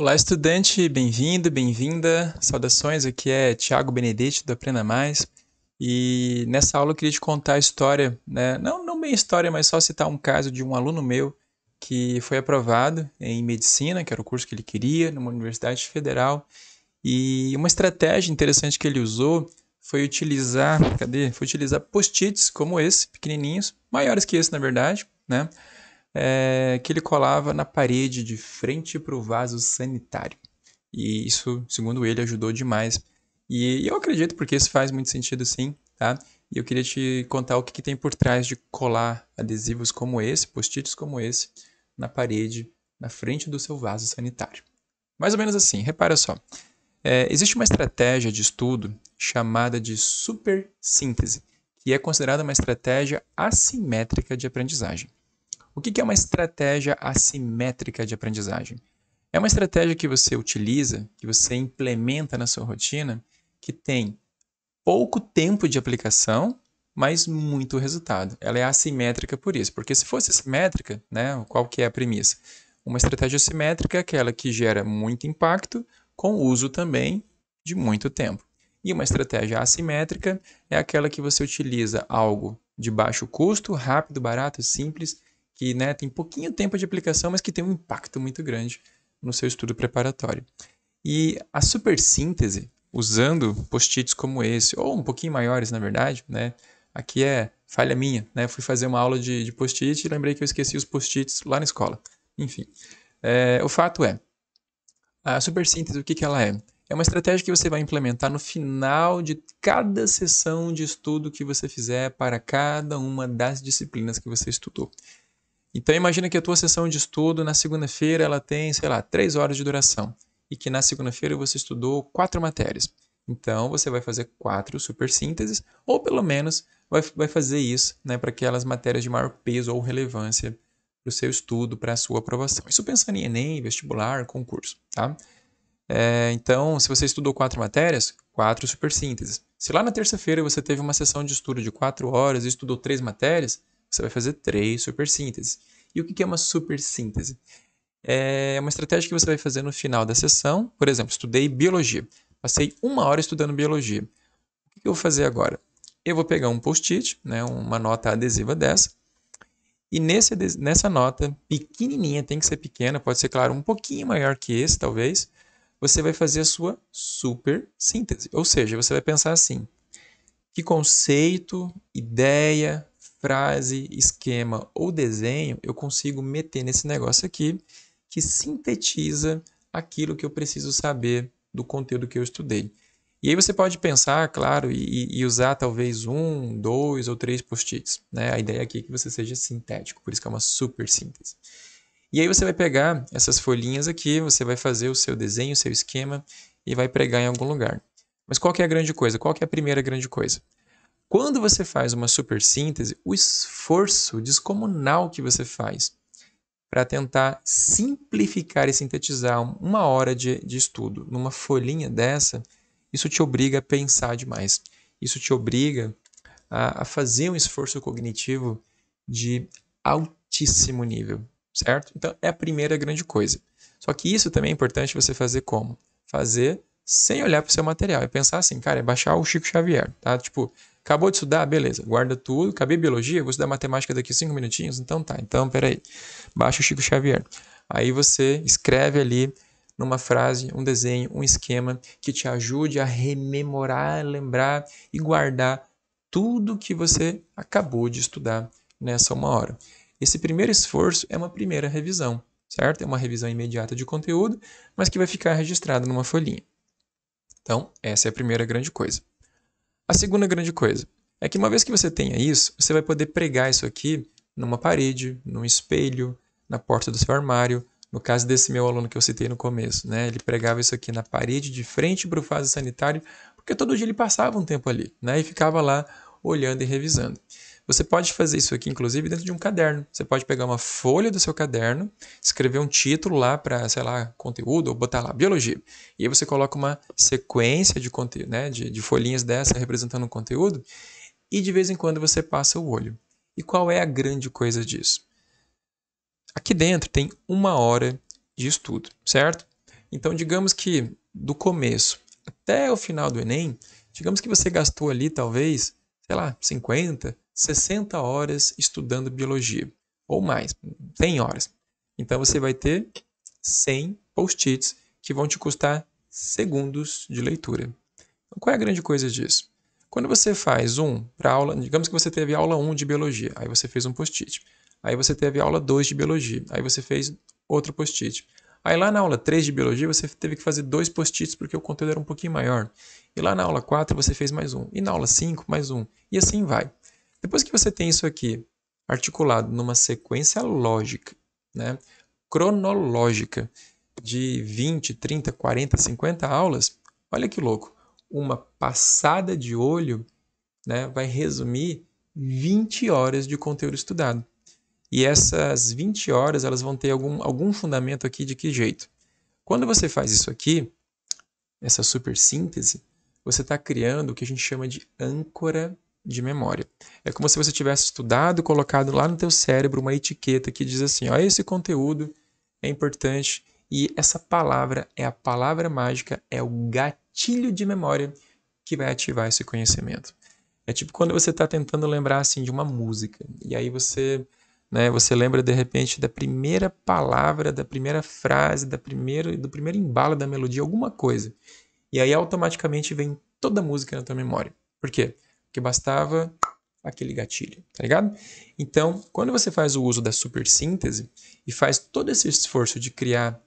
Olá, estudante, bem-vindo, bem-vinda. Saudações, aqui é Tiago Benedetti do Aprenda Mais. E nessa aula eu queria te contar a história, né? não, não bem história, mas só citar um caso de um aluno meu que foi aprovado em medicina, que era o curso que ele queria, numa universidade federal. E uma estratégia interessante que ele usou foi utilizar, cadê? Foi utilizar post-its como esse, pequenininhos, maiores que esse na verdade, né? é, que ele colava na parede de frente para o vaso sanitário. E isso, segundo ele, ajudou demais. E, e eu acredito porque isso faz muito sentido sim, tá? E eu queria te contar o que, que tem por trás de colar adesivos como esse, post-its como esse, na parede, na frente do seu vaso sanitário. Mais ou menos assim, repara só. É, existe uma estratégia de estudo chamada de supersíntese, que é considerada uma estratégia assimétrica de aprendizagem. O que é uma estratégia assimétrica de aprendizagem? É uma estratégia que você utiliza, que você implementa na sua rotina, que tem pouco tempo de aplicação, mas muito resultado. Ela é assimétrica por isso, porque se fosse simétrica, né, qual que é a premissa? Uma estratégia assimétrica é aquela que gera muito impacto com uso também de muito tempo. E uma estratégia assimétrica é aquela que você utiliza algo de baixo custo, rápido, barato, simples que né, tem pouquinho tempo de aplicação, mas que tem um impacto muito grande no seu estudo preparatório. E a supersíntese, usando post-its como esse, ou um pouquinho maiores, na verdade, né? Aqui é falha minha, né? Fui fazer uma aula de, de post-it e lembrei que eu esqueci os post-its lá na escola. Enfim, é, o fato é, a supersíntese, o que, que ela é? É uma estratégia que você vai implementar no final de cada sessão de estudo que você fizer para cada uma das disciplinas que você estudou. Então imagina que a tua sessão de estudo na segunda-feira ela tem, sei lá, três horas de duração e que na segunda-feira você estudou quatro matérias. Então você vai fazer quatro supersínteses ou pelo menos vai, vai fazer isso né, para aquelas matérias de maior peso ou relevância para o seu estudo, para a sua aprovação. Isso pensando em Enem, vestibular, concurso, tá? É, então, se você estudou quatro matérias, quatro supersínteses. Se lá na terça-feira você teve uma sessão de estudo de quatro horas e estudou três matérias, você vai fazer três super sínteses E o que é uma super síntese É uma estratégia que você vai fazer no final da sessão. Por exemplo, estudei biologia. Passei uma hora estudando biologia. O que eu vou fazer agora? Eu vou pegar um post-it, né, uma nota adesiva dessa, e nesse, nessa nota, pequenininha, tem que ser pequena, pode ser, claro, um pouquinho maior que esse, talvez, você vai fazer a sua super síntese. Ou seja, você vai pensar assim: que conceito, ideia, frase, esquema ou desenho, eu consigo meter nesse negócio aqui que sintetiza aquilo que eu preciso saber do conteúdo que eu estudei. E aí você pode pensar, claro, e, e usar talvez um, dois ou três post-its. Né? A ideia aqui é que você seja sintético, por isso que é uma super síntese. E aí você vai pegar essas folhinhas aqui, você vai fazer o seu desenho, o seu esquema e vai pregar em algum lugar. Mas qual é a grande coisa? Qual é a primeira grande coisa? Quando você faz uma supersíntese, o esforço descomunal que você faz para tentar simplificar e sintetizar uma hora de, de estudo numa folhinha dessa, isso te obriga a pensar demais. Isso te obriga a, a fazer um esforço cognitivo de altíssimo nível, certo? Então, é a primeira grande coisa. Só que isso também é importante você fazer como? Fazer sem olhar para o seu material e pensar assim, cara, é baixar o Chico Xavier, tá? Tipo, Acabou de estudar? Beleza. Guarda tudo. Acabei biologia? Vou estudar matemática daqui cinco minutinhos? Então tá. Então, peraí. Baixa o Chico Xavier. Aí você escreve ali numa frase, um desenho, um esquema que te ajude a rememorar, lembrar e guardar tudo que você acabou de estudar nessa uma hora. Esse primeiro esforço é uma primeira revisão, certo? É uma revisão imediata de conteúdo, mas que vai ficar registrado numa folhinha. Então, essa é a primeira grande coisa. A segunda grande coisa é que uma vez que você tenha isso, você vai poder pregar isso aqui numa parede, num espelho, na porta do seu armário. No caso desse meu aluno que eu citei no começo, né? Ele pregava isso aqui na parede de frente para o vaso sanitário, porque todo dia ele passava um tempo ali, né? E ficava lá olhando e revisando. Você pode fazer isso aqui, inclusive, dentro de um caderno. Você pode pegar uma folha do seu caderno, escrever um título lá para, sei lá, conteúdo, ou botar lá biologia. E aí você coloca uma sequência de, conteúdo, né, de, de folhinhas dessa representando um conteúdo, e de vez em quando você passa o olho. E qual é a grande coisa disso? Aqui dentro tem uma hora de estudo, certo? Então, digamos que do começo até o final do Enem, digamos que você gastou ali talvez, sei lá, 50, 60 horas estudando biologia, ou mais, 100 horas. Então você vai ter 100 post-its que vão te custar segundos de leitura. Então, qual é a grande coisa disso? Quando você faz um para aula, digamos que você teve aula 1 de biologia, aí você fez um post-it. Aí você teve aula 2 de biologia, aí você fez outro post-it. Aí lá na aula 3 de biologia você teve que fazer dois post-its porque o conteúdo era um pouquinho maior. E lá na aula 4 você fez mais um, e na aula 5 mais um, e assim vai. Depois que você tem isso aqui articulado numa sequência lógica, né, cronológica, de 20, 30, 40, 50 aulas, olha que louco, uma passada de olho né, vai resumir 20 horas de conteúdo estudado. E essas 20 horas elas vão ter algum, algum fundamento aqui de que jeito. Quando você faz isso aqui, essa super síntese, você está criando o que a gente chama de âncora de memória. É como se você tivesse estudado, colocado lá no teu cérebro uma etiqueta que diz assim, ó, esse conteúdo é importante e essa palavra é a palavra mágica, é o gatilho de memória que vai ativar esse conhecimento. É tipo quando você está tentando lembrar assim de uma música e aí você, né, você lembra de repente da primeira palavra, da primeira frase, da primeira, do primeiro embalo da melodia, alguma coisa. E aí automaticamente vem toda a música na tua memória. Por quê? que bastava aquele gatilho, tá ligado? Então, quando você faz o uso da supersíntese e faz todo esse esforço de criar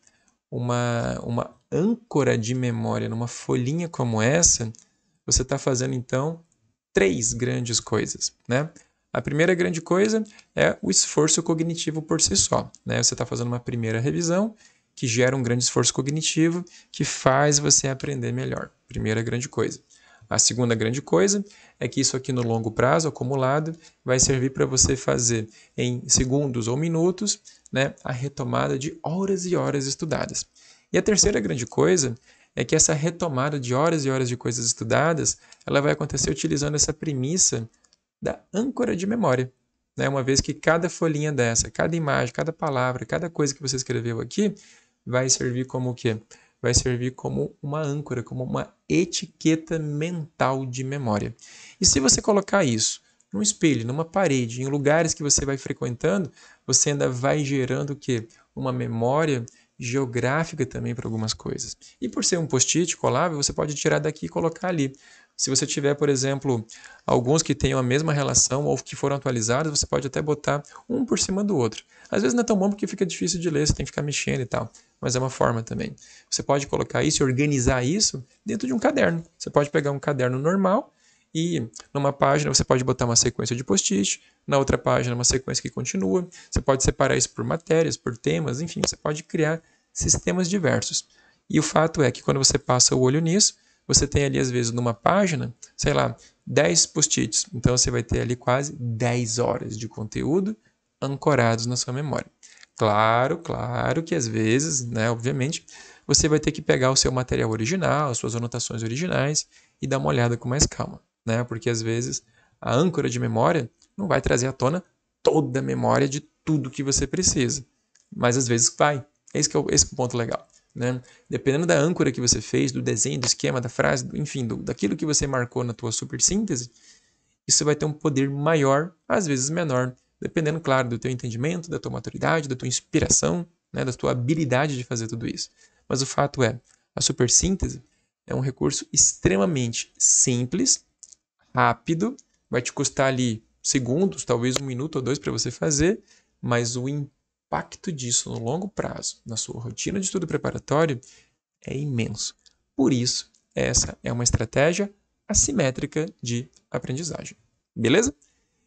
uma, uma âncora de memória numa folhinha como essa, você está fazendo então três grandes coisas, né? A primeira grande coisa é o esforço cognitivo por si só, né? Você está fazendo uma primeira revisão que gera um grande esforço cognitivo que faz você aprender melhor. Primeira grande coisa. A segunda grande coisa é que isso aqui no longo prazo acumulado vai servir para você fazer em segundos ou minutos né, a retomada de horas e horas estudadas. E a terceira grande coisa é que essa retomada de horas e horas de coisas estudadas ela vai acontecer utilizando essa premissa da âncora de memória. Né? Uma vez que cada folhinha dessa, cada imagem, cada palavra, cada coisa que você escreveu aqui vai servir como o quê? vai servir como uma âncora, como uma etiqueta mental de memória. E se você colocar isso num espelho, numa parede, em lugares que você vai frequentando, você ainda vai gerando o quê? Uma memória geográfica também para algumas coisas. E por ser um post-it colável, você pode tirar daqui e colocar ali. Se você tiver, por exemplo, alguns que tenham a mesma relação ou que foram atualizados, você pode até botar um por cima do outro. Às vezes não é tão bom porque fica difícil de ler, você tem que ficar mexendo e tal, mas é uma forma também. Você pode colocar isso e organizar isso dentro de um caderno. Você pode pegar um caderno normal e numa página você pode botar uma sequência de post-it, na outra página uma sequência que continua. Você pode separar isso por matérias, por temas, enfim, você pode criar sistemas diversos. E o fato é que quando você passa o olho nisso, você tem ali, às vezes, numa página, sei lá, 10 post-its. Então você vai ter ali quase 10 horas de conteúdo ancorados na sua memória. Claro, claro que às vezes, né, obviamente, você vai ter que pegar o seu material original, as suas anotações originais e dar uma olhada com mais calma, né? Porque às vezes a âncora de memória não vai trazer à tona toda a memória de tudo que você precisa, mas às vezes vai. Esse é o, esse é o ponto legal. Né? Dependendo da âncora que você fez, do desenho, do esquema, da frase, enfim, do, daquilo que você marcou na tua síntese, isso vai ter um poder maior, às vezes menor, dependendo, claro, do teu entendimento, da tua maturidade, da tua inspiração, né, da tua habilidade de fazer tudo isso. Mas o fato é, a super síntese é um recurso extremamente simples, rápido, vai te custar ali segundos, talvez um minuto ou dois para você fazer, mas o impacto impacto disso no longo prazo, na sua rotina de estudo preparatório, é imenso. Por isso, essa é uma estratégia assimétrica de aprendizagem. Beleza?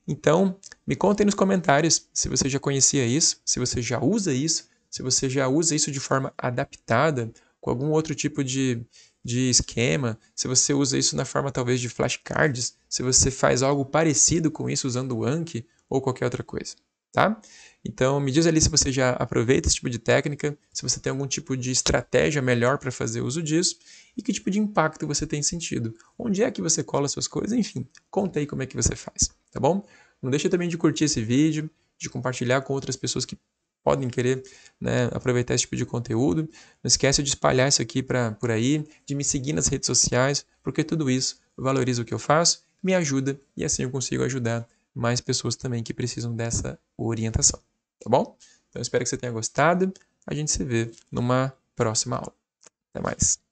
Então, me contem nos comentários se você já conhecia isso, se você já usa isso, se você já usa isso de forma adaptada, com algum outro tipo de, de esquema, se você usa isso na forma talvez de flashcards, se você faz algo parecido com isso usando o Anki ou qualquer outra coisa tá? Então, me diz ali se você já aproveita esse tipo de técnica, se você tem algum tipo de estratégia melhor para fazer uso disso e que tipo de impacto você tem sentido. Onde é que você cola suas coisas, enfim, conta aí como é que você faz, tá bom? Não deixa também de curtir esse vídeo, de compartilhar com outras pessoas que podem querer né, aproveitar esse tipo de conteúdo. Não esquece de espalhar isso aqui pra, por aí, de me seguir nas redes sociais, porque tudo isso valoriza o que eu faço, me ajuda e assim eu consigo ajudar mais pessoas também que precisam dessa orientação. Tá bom? Então espero que você tenha gostado. A gente se vê numa próxima aula. Até mais.